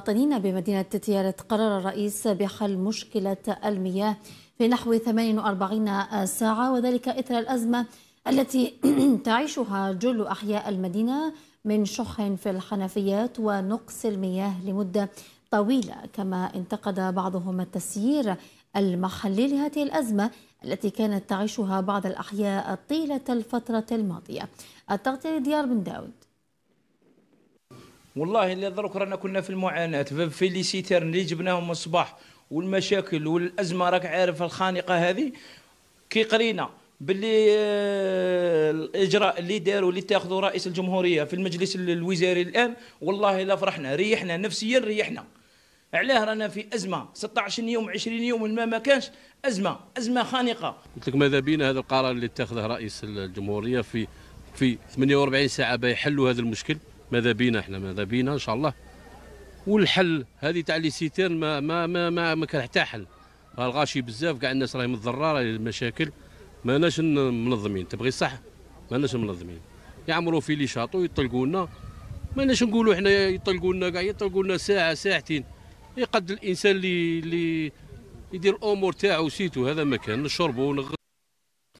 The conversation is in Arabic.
مواطنين بمدينة تيارت قرر الرئيس بحل مشكلة المياه في نحو 48 ساعة وذلك إثر الأزمة التي تعيشها جل أحياء المدينة من شح في الحنفيات ونقص المياه لمدة طويلة كما انتقد بعضهم التسيير المحلي لهذه الأزمة التي كانت تعيشها بعض الأحياء طيلة الفترة الماضية التغطية ديار بن داود والله اللي ضرك رانا كنا في المعاناه في فيليسيتير اللي جبناهم الصباح والمشاكل والازمه راك عارف الخانقه هذه كي قرينا باللي آه، الاجراء اللي داروا اللي تاخذوا رئيس الجمهوريه في المجلس الوزاري الان والله لا فرحنا ريحنا نفسيا ريحنا علاه رانا في ازمه 16 يوم 20 يوم ما ما كانش ازمه ازمه خانقه قلت لك ماذا بينا هذا القرار اللي اتخذه رئيس الجمهوريه في في 48 ساعه بيحلوا هذا المشكل ماذا بينا احنا ماذا بينا ان شاء الله والحل هذه تاع لي سيتيرن ما ما ما ما, ما كان حتى حل الغاشي بزاف كاع الناس راهي متضرره المشاكل ماناش منظمين تبغي صح ماناش منظمين يعمروا في لي شاطو يطلقوا لنا ماناش نقولوا حنا يطلقوا لنا كاع يطلقوا لنا ساعه ساعتين يقد الانسان اللي اللي يدير الامور تاعو سيتو هذا مكان نشربوا